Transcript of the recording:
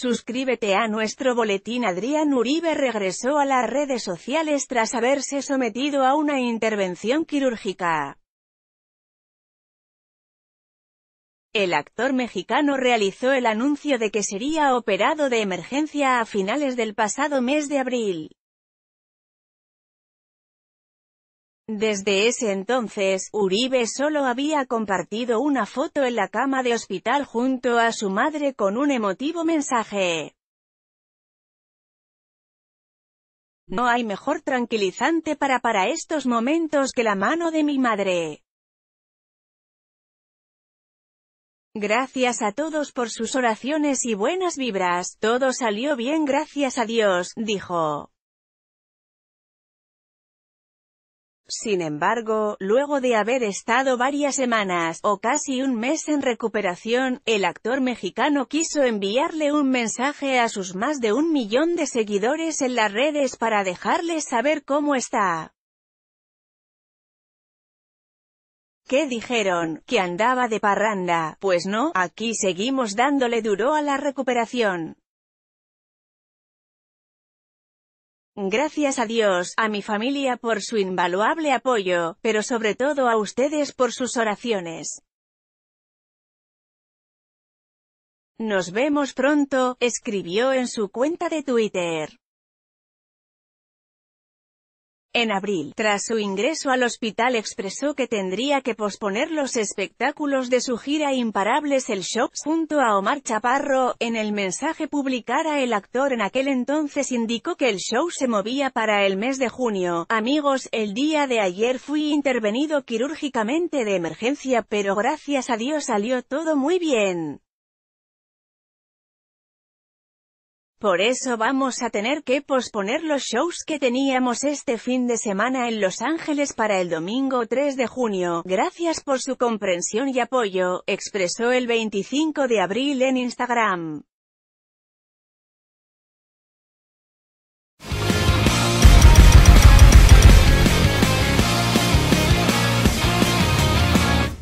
Suscríbete a nuestro boletín Adrián Uribe regresó a las redes sociales tras haberse sometido a una intervención quirúrgica. El actor mexicano realizó el anuncio de que sería operado de emergencia a finales del pasado mes de abril. Desde ese entonces, Uribe solo había compartido una foto en la cama de hospital junto a su madre con un emotivo mensaje. No hay mejor tranquilizante para para estos momentos que la mano de mi madre. Gracias a todos por sus oraciones y buenas vibras, todo salió bien gracias a Dios, dijo. Sin embargo, luego de haber estado varias semanas, o casi un mes en recuperación, el actor mexicano quiso enviarle un mensaje a sus más de un millón de seguidores en las redes para dejarles saber cómo está. ¿Qué dijeron? Que andaba de parranda. Pues no, aquí seguimos dándole duro a la recuperación. Gracias a Dios, a mi familia por su invaluable apoyo, pero sobre todo a ustedes por sus oraciones. Nos vemos pronto, escribió en su cuenta de Twitter. En abril, tras su ingreso al hospital expresó que tendría que posponer los espectáculos de su gira Imparables el show Junto a Omar Chaparro, en el mensaje publicara el actor en aquel entonces indicó que el show se movía para el mes de junio. Amigos, el día de ayer fui intervenido quirúrgicamente de emergencia pero gracias a Dios salió todo muy bien. Por eso vamos a tener que posponer los shows que teníamos este fin de semana en Los Ángeles para el domingo 3 de junio. Gracias por su comprensión y apoyo, expresó el 25 de abril en Instagram.